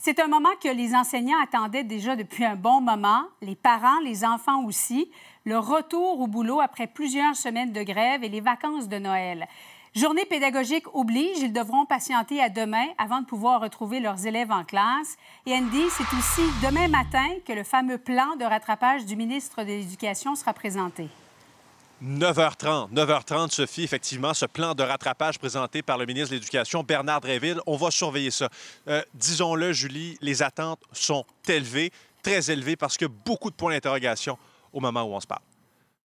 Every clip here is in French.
C'est un moment que les enseignants attendaient déjà depuis un bon moment, les parents, les enfants aussi, le retour au boulot après plusieurs semaines de grève et les vacances de Noël. Journée pédagogique oblige, ils devront patienter à demain avant de pouvoir retrouver leurs élèves en classe. Et Andy, c'est aussi demain matin que le fameux plan de rattrapage du ministre de l'Éducation sera présenté. 9h30. 9h30, Sophie, effectivement, ce plan de rattrapage présenté par le ministre de l'Éducation, Bernard Dréville, on va surveiller ça. Euh, disons-le, Julie, les attentes sont élevées, très élevées, parce que beaucoup de points d'interrogation au moment où on se parle.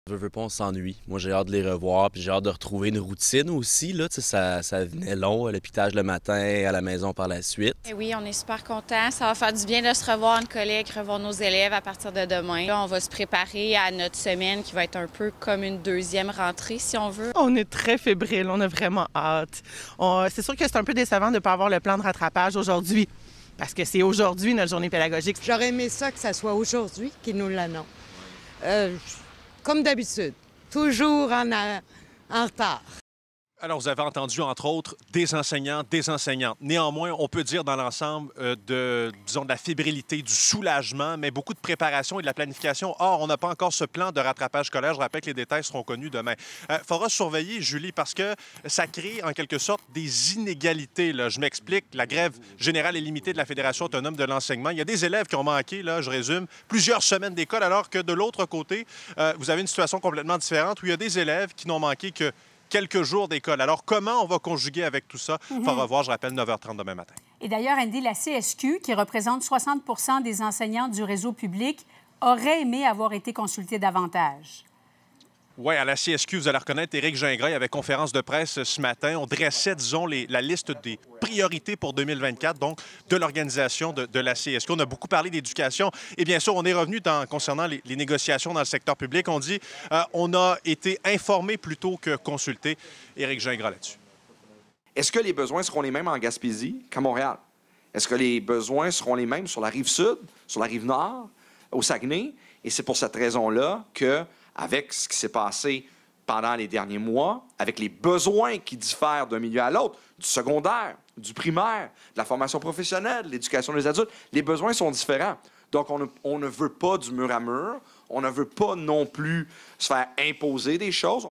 Je veux pas, on s'ennuie. Moi, j'ai hâte de les revoir, puis j'ai hâte de retrouver une routine aussi. Là, ça, venait long, à le matin, à la maison par la suite. Eh oui, on est super contents. Ça va faire du bien de se revoir nos collègues, revoir nos élèves à partir de demain. on va se préparer à notre semaine qui va être un peu comme une deuxième rentrée, si on veut. On est très fébrile, on a vraiment hâte. C'est sûr que c'est un peu décevant de ne pas avoir le plan de rattrapage aujourd'hui, parce que c'est aujourd'hui notre journée pédagogique. J'aurais aimé ça que ça soit aujourd'hui qu'ils nous l'annoncent. Euh, comme d'habitude, toujours en, euh, en retard. Alors, ah, vous avez entendu, entre autres, des enseignants, des enseignantes. Néanmoins, on peut dire dans l'ensemble euh, de, disons, de la fébrilité, du soulagement, mais beaucoup de préparation et de la planification. Or, on n'a pas encore ce plan de rattrapage scolaire. Je rappelle que les détails seront connus demain. Euh, il faudra surveiller, Julie, parce que ça crée, en quelque sorte, des inégalités. Là. Je m'explique. La grève générale est limitée de la Fédération autonome de l'enseignement. Il y a des élèves qui ont manqué, là, je résume, plusieurs semaines d'école, alors que de l'autre côté, euh, vous avez une situation complètement différente où il y a des élèves qui n'ont manqué que quelques jours d'école. Alors, comment on va conjuguer avec tout ça? On va voir, revoir, je rappelle, 9h30 demain matin. Et d'ailleurs, Andy, la CSQ, qui représente 60 des enseignants du réseau public, aurait aimé avoir été consultée davantage. Oui, à la CSQ, vous allez reconnaître, Éric Gingras, il avait conférence de presse euh, ce matin. On dressait, disons, la liste des priorités pour 2024, donc de l'organisation de, la CSQ. On a beaucoup parlé d'éducation. Et bien sûr, on est revenu concernant les, négociations dans le secteur public. On dit euh, on a été informé plutôt que consulté. Éric Gingras là-dessus. Est-ce que les besoins seront les mêmes en Gaspésie qu'à Montréal? Est-ce que les besoins seront les mêmes sur la rive sud, sur la rive nord, au Saguenay? Et c'est pour cette raison-là que avec ce qui s'est passé pendant les derniers mois, avec les besoins qui diffèrent d'un milieu à l'autre, du secondaire, du primaire, de la formation professionnelle, l'éducation des adultes, les besoins sont différents. Donc, on ne, on ne veut pas du mur à mur, on ne veut pas non plus se faire imposer des choses.